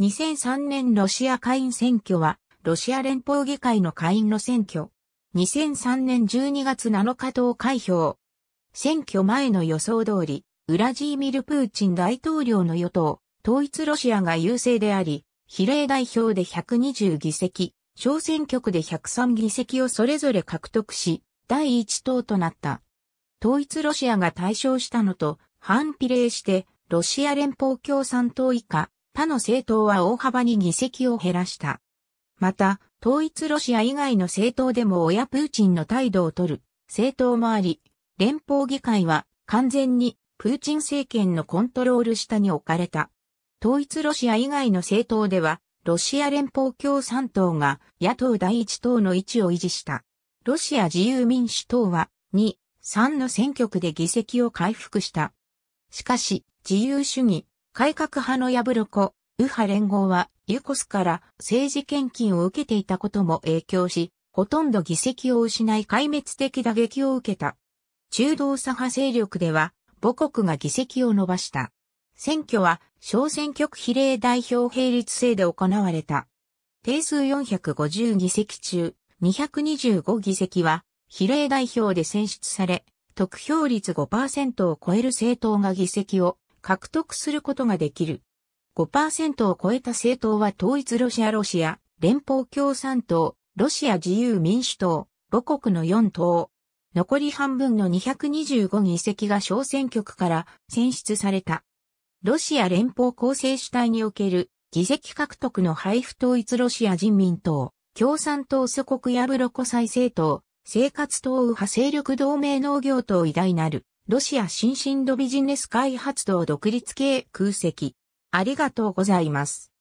2003年ロシア下院選挙は、ロシア連邦議会の下院の選挙。2003年12月7日投開票。選挙前の予想通り、ウラジーミル・プーチン大統領の与党、統一ロシアが優勢であり、比例代表で120議席、小選挙区で103議席をそれぞれ獲得し、第一党となった。統一ロシアが対象したのと、反比例して、ロシア連邦共産党以下、他の政党は大幅に議席を減らした。また、統一ロシア以外の政党でも親プーチンの態度を取る政党もあり、連邦議会は完全にプーチン政権のコントロール下に置かれた。統一ロシア以外の政党では、ロシア連邦共産党が野党第一党の位置を維持した。ロシア自由民主党は2、3の選挙区で議席を回復した。しかし、自由主義、改革派のヤブロコ、右派連合はユコスから政治献金を受けていたことも影響し、ほとんど議席を失い壊滅的打撃を受けた。中道左派勢力では母国が議席を伸ばした。選挙は小選挙区比例代表並立制で行われた。定数450議席中、225議席は比例代表で選出され、得票率5%を超える政党が議席を獲得することができる。5%を超えた政党は統一ロシアロシア、連邦共産党、ロシア自由民主党、母国の4党。残り半分の225議席が小選挙区から選出された。ロシア連邦構成主体における議席獲得の配布統一ロシア人民党、共産党祖国やブロコ再生党、生活党右派勢力同盟農業党偉大なる。ロシア新進度ビジネス開発道独立系空席。ありがとうございます。